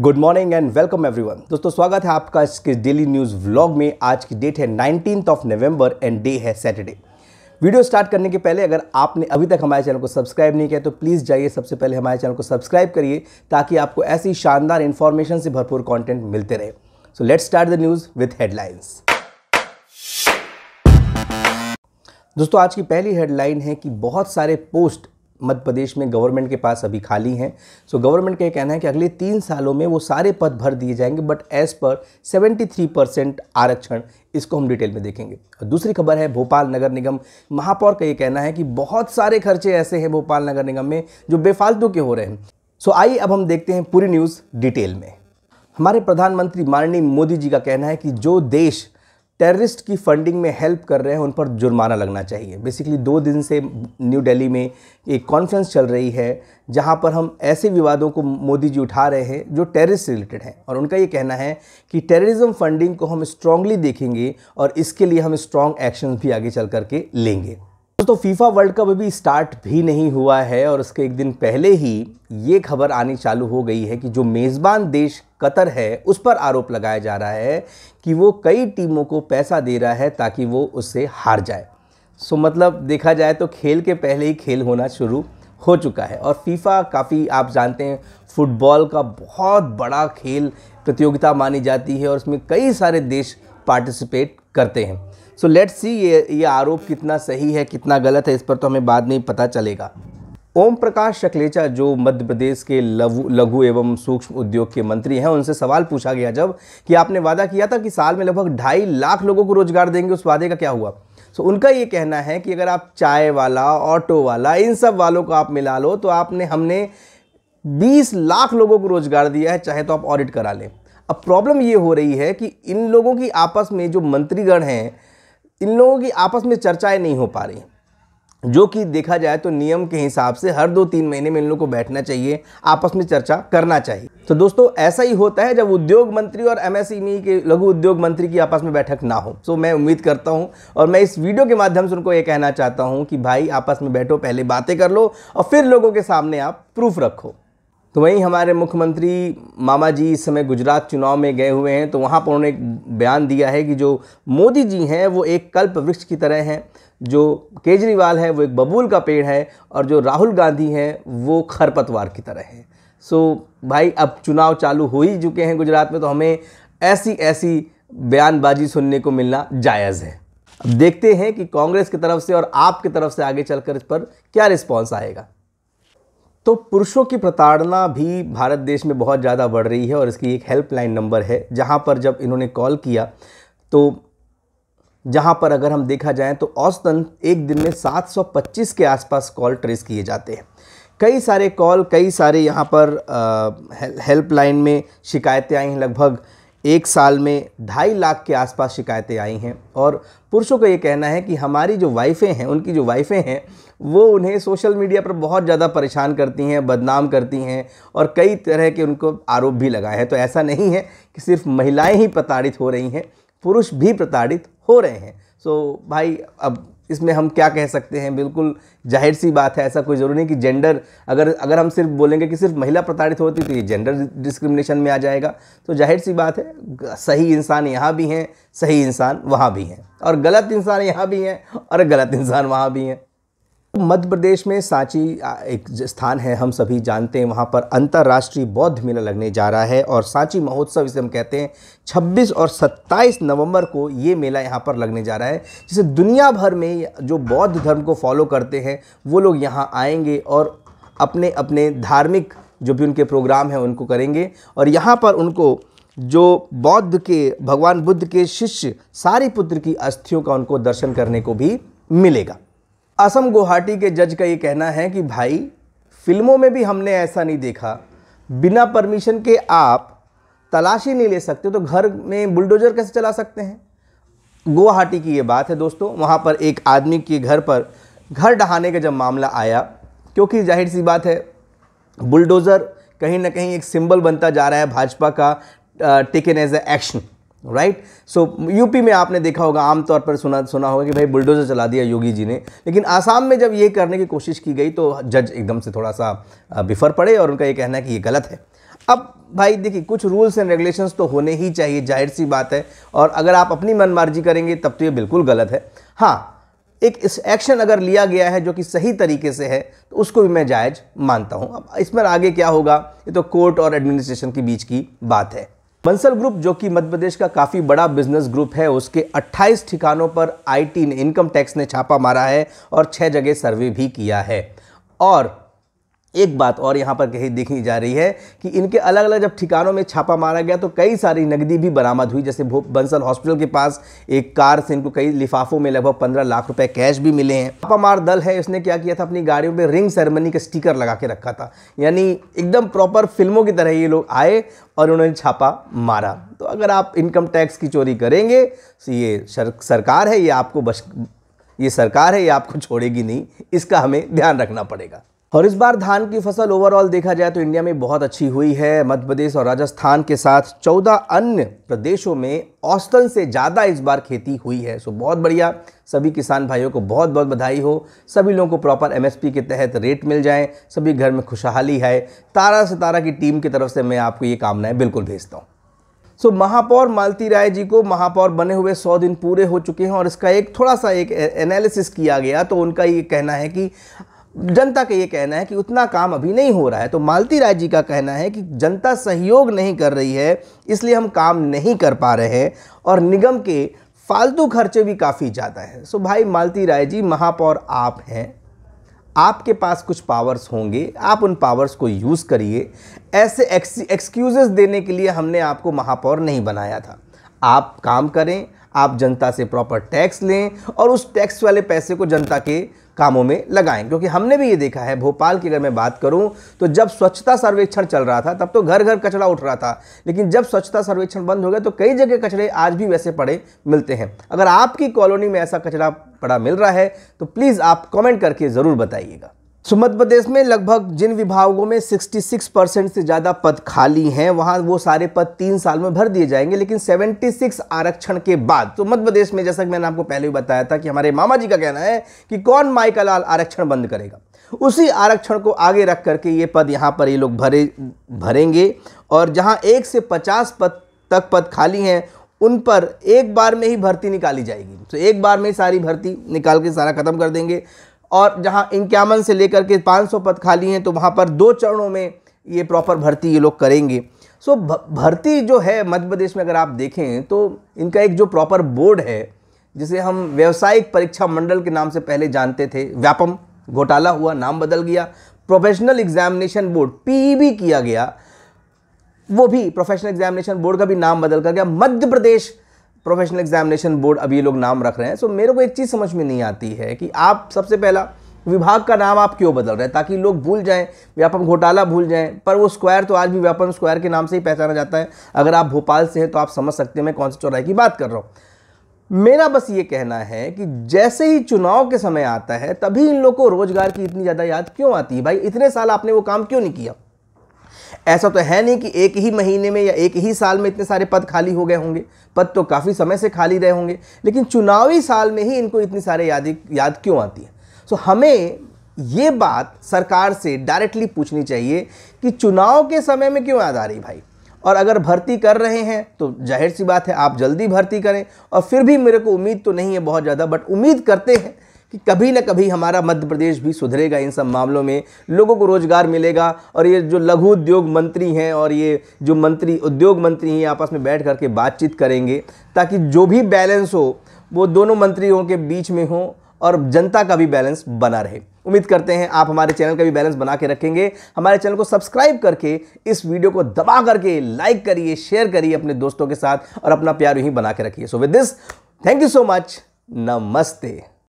good morning and welcome everyone दोस्तों स्वागत है आपका इसके डेली न्यूज़ व्लॉग में आज की डेट है nineteen of November and day है सैटरडे वीडियो स्टार्ट करने के पहले अगर आपने अभी तक हमारे चैनल को सब्सक्राइब नहीं किया तो प्लीज़ जाइए सबसे पहले हमारे चैनल को सब्सक्राइब करिए ताकि आपको ऐसी शानदार इन्फॉर्मेशन से भरपूर कॉन्टेंट मिलते रहे so let start the news with headlines दोस्तों आज की पहली हेडलाइन है कि बहुत सारे पोस्ट मध्य प्रदेश में गवर्नमेंट के पास अभी खाली हैं सो गवर्नमेंट का कहना है कि अगले तीन सालों में वो सारे पद भर दिए जाएंगे बट एज़ पर 73 परसेंट आरक्षण इसको हम डिटेल में देखेंगे दूसरी खबर है भोपाल नगर निगम महापौर का ये कहना है कि बहुत सारे खर्चे ऐसे हैं भोपाल नगर निगम में जो बेफालतू के हो रहे हैं सो आइए अब हम देखते हैं पूरी न्यूज़ डिटेल में हमारे प्रधानमंत्री माननीय मोदी जी का कहना है कि जो देश टेररिस्ट की फंडिंग में हेल्प कर रहे हैं उन पर जुर्माना लगना चाहिए बेसिकली दो दिन से न्यू दिल्ली में एक कॉन्फ्रेंस चल रही है जहां पर हम ऐसे विवादों को मोदी जी उठा रहे हैं जो टेररिस्ट रिलेटेड हैं और उनका ये कहना है कि टेररिज्म फंडिंग को हम स्ट्रांगली देखेंगे और इसके लिए हम स्ट्रांग एक्शन भी आगे चल करके लेंगे दोस्तों फीफा वर्ल्ड कप अभी स्टार्ट भी नहीं हुआ है और उसके एक दिन पहले ही ये खबर आनी चालू हो गई है कि जो मेज़बान देश कतर है उस पर आरोप लगाया जा रहा है कि वो कई टीमों को पैसा दे रहा है ताकि वो उससे हार जाए सो मतलब देखा जाए तो खेल के पहले ही खेल होना शुरू हो चुका है और फीफा काफ़ी आप जानते हैं फुटबॉल का बहुत बड़ा खेल प्रतियोगिता मानी जाती है और उसमें कई सारे देश पार्टिसिपेट करते हैं सो लेट्स सी ये ये आरोप कितना सही है कितना गलत है इस पर तो हमें बाद में पता चलेगा ओम प्रकाश शक्लेचा जो मध्य प्रदेश के लघु एवं सूक्ष्म उद्योग के मंत्री हैं उनसे सवाल पूछा गया जब कि आपने वादा किया था कि साल में लगभग ढाई लाख लोगों को रोजगार देंगे उस वादे का क्या हुआ सो so, उनका ये कहना है कि अगर आप चाय वाला ऑटो वाला इन सब वालों को आप मिला लो तो आपने हमने 20 लाख लोगों को रोजगार दिया है चाहे तो आप ऑडिट करा लें अब प्रॉब्लम ये हो रही है कि इन लोगों की आपस में जो मंत्रीगण हैं इन लोगों की आपस में चर्चाएं नहीं हो पा रही जो कि देखा जाए तो नियम के हिसाब से हर दो तीन महीने में इन लोग को बैठना चाहिए आपस में चर्चा करना चाहिए तो दोस्तों ऐसा ही होता है जब उद्योग मंत्री और एमएसएमई e e के लघु उद्योग मंत्री की आपस में बैठक ना हो तो मैं उम्मीद करता हूं और मैं इस वीडियो के माध्यम से उनको ये कहना चाहता हूँ कि भाई आपस में बैठो पहले बातें कर लो और फिर लोगों के सामने आप प्रूफ रखो तो वहीं हमारे मुख्यमंत्री मामा जी इस समय गुजरात चुनाव में गए हुए हैं तो वहाँ पर उन्होंने एक बयान दिया है कि जो मोदी जी हैं वो एक कल्प वृक्ष की तरह हैं जो केजरीवाल है वो एक बबूल का पेड़ है और जो राहुल गांधी हैं वो खरपतवार की तरह हैं सो so, भाई अब चुनाव चालू हो ही चुके हैं गुजरात में तो हमें ऐसी ऐसी बयानबाजी सुनने को मिलना जायज़ है अब देखते हैं कि कांग्रेस की तरफ से और आपकी तरफ से आगे चलकर इस पर क्या रिस्पॉन्स आएगा तो पुरुषों की प्रताड़ना भी भारत देश में बहुत ज़्यादा बढ़ रही है और इसकी एक हेल्पलाइन नंबर है जहाँ पर जब इन्होंने कॉल किया तो जहां पर अगर हम देखा जाए तो औसतन एक दिन में 725 के आसपास कॉल ट्रेस किए जाते हैं कई सारे कॉल कई सारे यहाँ पर हेल्पलाइन में शिकायतें आई हैं लगभग एक साल में ढाई लाख के आसपास शिकायतें आई हैं और पुरुषों का ये कहना है कि हमारी जो वाइफें हैं उनकी जो वाइफें हैं वो उन्हें सोशल मीडिया पर बहुत ज़्यादा परेशान करती हैं बदनाम करती हैं और कई तरह के उनको आरोप भी लगाए हैं तो ऐसा नहीं है कि सिर्फ महिलाएं ही प्रताड़ित हो रही हैं पुरुष भी प्रताड़ित हो रहे हैं सो so, भाई अब इसमें हम क्या कह सकते हैं बिल्कुल जाहिर सी बात है ऐसा कोई ज़रूरी नहीं कि जेंडर अगर अगर हम सिर्फ बोलेंगे कि सिर्फ महिला प्रताड़ित होती तो ये जेंडर डिस्क्रिमिनेशन में आ जाएगा तो जाहिर सी बात है सही इंसान यहाँ भी हैं सही इंसान वहाँ भी हैं और गलत इंसान यहाँ भी हैं और गलत इंसान वहाँ भी हैं मध्य प्रदेश में सांची एक स्थान है हम सभी जानते हैं वहाँ पर अंतर्राष्ट्रीय बौद्ध मेला लगने जा रहा है और सांची महोत्सव इसे हम कहते हैं 26 और 27 नवंबर को ये मेला यहाँ पर लगने जा रहा है जिसे दुनिया भर में जो बौद्ध धर्म को फॉलो करते हैं वो लोग यहाँ आएंगे और अपने अपने धार्मिक जो भी उनके प्रोग्राम हैं उनको करेंगे और यहाँ पर उनको जो बौद्ध के भगवान बुद्ध के शिष्य सारी पुत्र की अस्थियों का उनको दर्शन करने को भी मिलेगा असम गुवाहाटी के जज का ये कहना है कि भाई फिल्मों में भी हमने ऐसा नहीं देखा बिना परमिशन के आप तलाशी नहीं ले सकते तो घर में बुलडोजर कैसे चला सकते हैं गुवाहाटी की ये बात है दोस्तों वहाँ पर एक आदमी के घर पर घर डहाने का जब मामला आया क्योंकि जाहिर सी बात है बुलडोज़र कहीं ना कहीं एक सिंबल बनता जा रहा है भाजपा का taken as a action right so UP में आपने देखा होगा आमतौर पर सुना सुना होगा कि भाई बुलडोज़र चला दिया योगी जी ने लेकिन आसाम में जब ये करने की कोशिश की गई तो जज एकदम से थोड़ा सा बिफर पड़े और उनका ये कहना है कि ये गलत है अब भाई देखिए कुछ रूल्स एंड रेगुलेशंस तो होने ही चाहिए जाहिर सी बात है और अगर आप अपनी मनमार्जी करेंगे तब तो ये बिल्कुल गलत है हाँ एक एक्शन अगर लिया गया है जो कि सही तरीके से है तो उसको भी मैं जायज़ मानता हूँ अब इसमें आगे क्या होगा ये तो कोर्ट और एडमिनिस्ट्रेशन के बीच की बात है बंसल ग्रुप जो कि मध्य प्रदेश का काफ़ी बड़ा बिजनेस ग्रुप है उसके 28 ठिकानों पर आईटी ने इनकम टैक्स ने छापा मारा है और छह जगह सर्वे भी किया है और एक बात और यहाँ पर कही देखी जा रही है कि इनके अलग अलग जब ठिकानों में छापा मारा गया तो कई सारी नकदी भी बरामद हुई जैसे बंसल हॉस्पिटल के पास एक कार से इनको कई लिफाफों में लगभग पंद्रह लाख रुपए कैश भी मिले हैं छापामार दल है इसने क्या किया था अपनी गाड़ियों पर रिंग सेरेमनी का स्टिकर लगा के रखा था यानी एकदम प्रॉपर फिल्मों की तरह ये लोग आए और उन्होंने छापा मारा तो अगर आप इनकम टैक्स की चोरी करेंगे तो ये सरकार है ये आपको बश ये सरकार है ये आपको छोड़ेगी नहीं इसका हमें ध्यान रखना पड़ेगा और इस बार धान की फसल ओवरऑल देखा जाए तो इंडिया में बहुत अच्छी हुई है मध्य प्रदेश और राजस्थान के साथ 14 अन्य प्रदेशों में औसतन से ज़्यादा इस बार खेती हुई है सो बहुत बढ़िया सभी किसान भाइयों को बहुत बहुत बधाई हो सभी लोगों को प्रॉपर एमएसपी के तहत रेट मिल जाए सभी घर में खुशहाली है तारा से तारा की टीम की तरफ से मैं आपको ये कामनाएं बिल्कुल भेजता हूँ सो so, महापौर मालती राय जी को महापौर बने हुए सौ दिन पूरे हो चुके हैं और इसका एक थोड़ा सा एक एनालिसिस किया गया तो उनका ये कहना है कि जनता का ये कहना है कि उतना काम अभी नहीं हो रहा है तो मालती राय जी का कहना है कि जनता सहयोग नहीं कर रही है इसलिए हम काम नहीं कर पा रहे हैं और निगम के फालतू खर्चे भी काफ़ी ज़्यादा हैं सो भाई मालती राय जी महापौर आप हैं आपके पास कुछ पावर्स होंगे आप उन पावर्स को यूज़ करिए ऐसे एक्सक्यूज़ेस देने के लिए हमने आपको महापौर नहीं बनाया था आप काम करें आप जनता से प्रॉपर टैक्स लें और उस टैक्स वाले पैसे को जनता के कामों में लगाएं क्योंकि हमने भी ये देखा है भोपाल की अगर मैं बात करूं तो जब स्वच्छता सर्वेक्षण चल रहा था तब तो घर घर कचरा उठ रहा था लेकिन जब स्वच्छता सर्वेक्षण बंद हो गया तो कई जगह कचरे आज भी वैसे पड़े मिलते हैं अगर आपकी कॉलोनी में ऐसा कचरा पड़ा मिल रहा है तो प्लीज़ आप कमेंट करके ज़रूर बताइएगा सो मध्य प्रदेश में लगभग जिन विभागों में 66 परसेंट से ज़्यादा पद खाली हैं वहाँ वो सारे पद तीन साल में भर दिए जाएंगे लेकिन 76 आरक्षण के बाद तो मध्य प्रदेश में जैसा कि मैंने आपको पहले भी बताया था कि हमारे मामा जी का कहना है कि कौन माई लाल आरक्षण बंद करेगा उसी आरक्षण को आगे रख करके ये पद यहाँ पर ये लोग भरे भरेंगे और जहाँ एक से पचास पद तक पद खाली हैं उन पर एक बार में ही भर्ती निकाली जाएगी तो एक बार में सारी भर्ती निकाल के सारा ख़त्म कर देंगे और जहाँ इक्यावन से लेकर के 500 पद खाली हैं तो वहाँ पर दो चरणों में ये प्रॉपर भर्ती ये लोग करेंगे सो भर्ती जो है मध्य प्रदेश में अगर आप देखें तो इनका एक जो प्रॉपर बोर्ड है जिसे हम व्यावसायिक परीक्षा मंडल के नाम से पहले जानते थे व्यापम घोटाला हुआ नाम बदल गया प्रोफेशनल एग्जामिनेशन बोर्ड पीईबी किया गया वो भी प्रोफेशनल एग्जामिनेशन बोर्ड का भी नाम बदल कर गया Madhya Pradesh professional examination board अब ये लोग नाम रख रहे हैं सो मेरे को एक चीज़ समझ में नहीं आती है कि आप सबसे पहला विभाग का नाम आप क्यों बदल रहे हैं ताकि लोग भूल जाएं व्यापम घोटाला भूल जाएं पर वो स्क्वायर तो आज भी व्यापम स्क्वायर के नाम से ही पहचाना जाता है अगर आप भोपाल से हैं तो आप समझ सकते हैं मैं कौन से चौराहे की बात कर रहा हूँ मेरा बस ये कहना है कि जैसे ही चुनाव के समय आता है तभी इन लोग को रोजगार की इतनी ज़्यादा याद क्यों आती है भाई इतने साल आपने वो काम क्यों नहीं किया ऐसा तो है नहीं कि एक ही महीने में या एक ही साल में इतने सारे पद खाली हो गए होंगे पद तो काफ़ी समय से खाली रहे होंगे लेकिन चुनावी साल में ही इनको इतनी सारे याद याद क्यों आती है सो हमें ये बात सरकार से डायरेक्टली पूछनी चाहिए कि चुनाव के समय में क्यों याद आ रही भाई और अगर भर्ती कर रहे हैं तो जाहिर सी बात है आप जल्दी भर्ती करें और फिर भी मेरे को उम्मीद तो नहीं है बहुत ज़्यादा बट उम्मीद करते हैं कि कभी ना कभी हमारा मध्य प्रदेश भी सुधरेगा इन सब मामलों में लोगों को रोज़गार मिलेगा और ये जो लघु उद्योग मंत्री हैं और ये जो मंत्री उद्योग मंत्री हैं आपस में बैठ करके बातचीत करेंगे ताकि जो भी बैलेंस हो वो दोनों मंत्रियों के बीच में हो और जनता का भी बैलेंस बना रहे उम्मीद करते हैं आप हमारे चैनल का भी बैलेंस बना के रखेंगे हमारे चैनल को सब्सक्राइब करके इस वीडियो को दबा करके लाइक करिए शेयर करिए अपने दोस्तों के साथ और अपना प्यार यहीं बना के रखिए so with this thank you so much नमस्ते